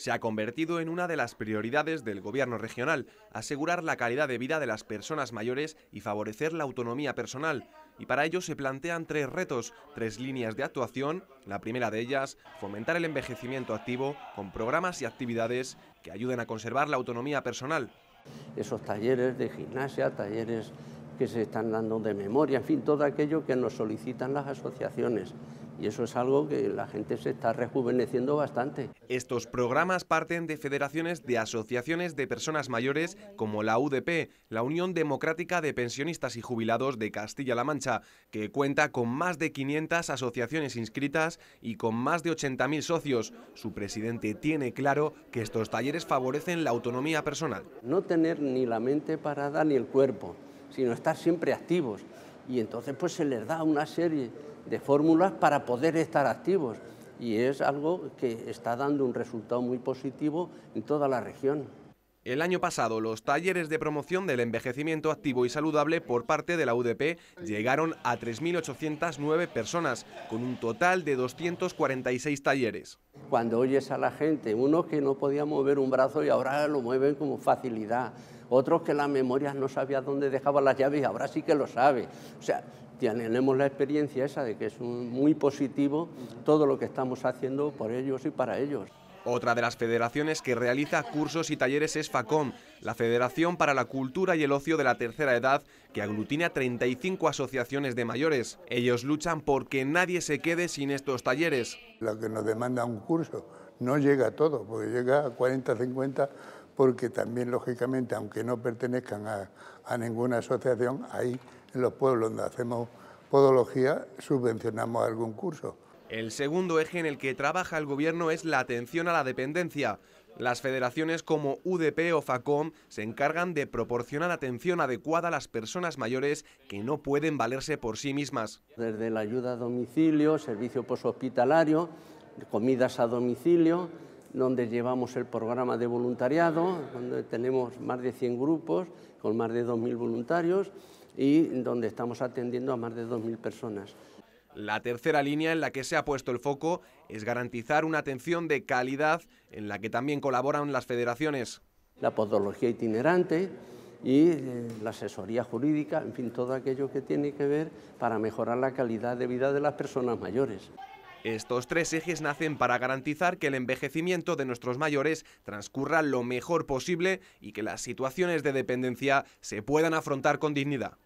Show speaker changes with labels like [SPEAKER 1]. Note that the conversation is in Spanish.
[SPEAKER 1] se ha convertido en una de las prioridades del gobierno regional, asegurar la calidad de vida de las personas mayores y favorecer la autonomía personal. Y para ello se plantean tres retos, tres líneas de actuación. La primera de ellas, fomentar el envejecimiento activo con programas y actividades que ayuden a conservar la autonomía personal.
[SPEAKER 2] Esos talleres de gimnasia, talleres que se están dando de memoria, en fin, todo aquello que nos solicitan las asociaciones y eso es algo que la gente se está rejuveneciendo
[SPEAKER 1] bastante. Estos programas parten de federaciones de asociaciones de personas mayores como la UDP, la Unión Democrática de Pensionistas y Jubilados de Castilla-La Mancha, que cuenta con más de 500 asociaciones inscritas y con más de 80.000 socios. Su presidente tiene claro que estos talleres favorecen la autonomía personal.
[SPEAKER 2] No tener ni la mente parada ni el cuerpo, sino estar siempre activos y entonces pues se les da una serie de fórmulas para poder estar activos y es algo que está dando un resultado muy positivo en toda la región.
[SPEAKER 1] El año pasado, los talleres de promoción del envejecimiento activo y saludable por parte de la UDP llegaron a 3.809 personas, con un total de 246 talleres.
[SPEAKER 2] Cuando oyes a la gente, uno que no podía mover un brazo y ahora lo mueven con facilidad, otros que la memoria no sabía dónde dejaba las llaves ahora sí que lo sabe. O sea, tenemos la experiencia esa de que es muy positivo todo lo que estamos haciendo por ellos y
[SPEAKER 1] para ellos. Otra de las federaciones que realiza cursos y talleres es FACOM, la Federación para la Cultura y el Ocio de la Tercera Edad, que aglutina 35 asociaciones de mayores. Ellos luchan porque nadie se quede sin estos talleres.
[SPEAKER 3] Lo que nos demanda un curso no llega a todo, porque llega a 40, 50 porque también, lógicamente, aunque no pertenezcan a, ninguna asociación, ahí en los pueblos donde hacemos podología subvencionamos algún curso.
[SPEAKER 1] El segundo eje en el que trabaja el Gobierno es la atención a la dependencia. Las federaciones como UDP o FACOM se encargan de proporcionar atención adecuada a las personas mayores que no pueden valerse por sí mismas. Desde la ayuda a domicilio, servicio poshospitalario, comidas a
[SPEAKER 2] domicilio, donde llevamos el programa de voluntariado, donde tenemos más de 100 grupos con más de 2.000 voluntarios y donde estamos atendiendo a más de 2.000
[SPEAKER 1] personas. La tercera línea en la que se ha puesto el foco es garantizar una atención de calidad en la que también colaboran las federaciones. La podología itinerante
[SPEAKER 2] y eh, la asesoría jurídica, en fin, todo aquello que tiene que ver para mejorar la calidad de vida de las personas mayores.
[SPEAKER 1] Estos tres ejes nacen para garantizar que el envejecimiento de nuestros mayores transcurra lo mejor posible y que las situaciones de dependencia se puedan afrontar con dignidad.